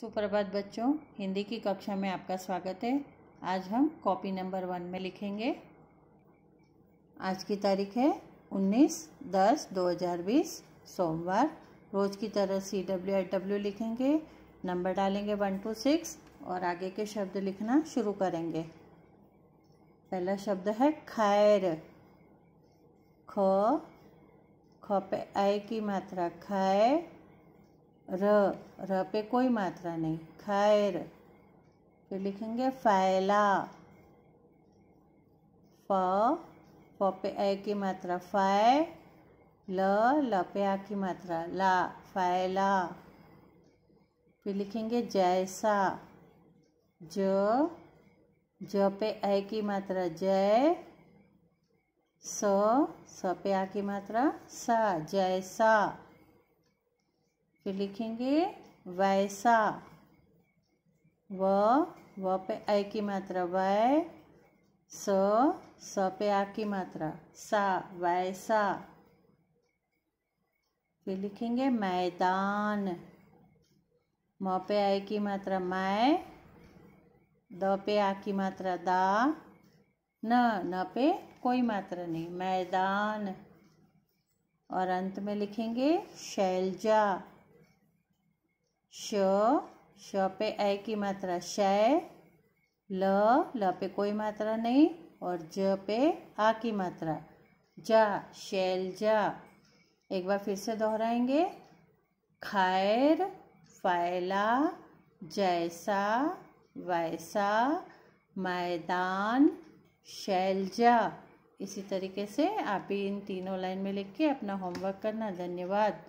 सुप्रभात बच्चों हिंदी की कक्षा में आपका स्वागत है आज हम कॉपी नंबर वन में लिखेंगे आज की तारीख है उन्नीस दस दो हजार बीस सोमवार रोज की तरह सी डब्ल्यू आई डब्ल्यू लिखेंगे नंबर डालेंगे वन टू सिक्स और आगे के शब्द लिखना शुरू करेंगे पहला शब्द है खैर ख ख पे आय की मात्रा खाए र र पे कोई मात्रा नहीं खैर फिर लिखेंगे फैला फ फ पे ए की मात्रा फै ल ल पे आ की मात्रा ला फैला फिर लिखेंगे जैसा ज ज पे ए की मात्रा जय स स पे आ की मात्रा सा जैसा फिर लिखेंगे वैसा व व पे ऐ की मात्रा वै स स पे आ की मात्रा सा वैसा फिर लिखेंगे मैदान म पे आय की मात्रा मै द पे आ की मात्रा दा न न पे कोई मात्रा नहीं मैदान और अंत में लिखेंगे शैलजा श श पे ए की मात्रा शय ल ल पे कोई मात्रा नहीं और ज पे आ की मात्रा जा शैल जा एक बार फिर से दोहराएंगे खैर फैला जैसा वैसा मैदान शैलजा इसी तरीके से आप भी इन तीनों लाइन में लिख के अपना होमवर्क करना धन्यवाद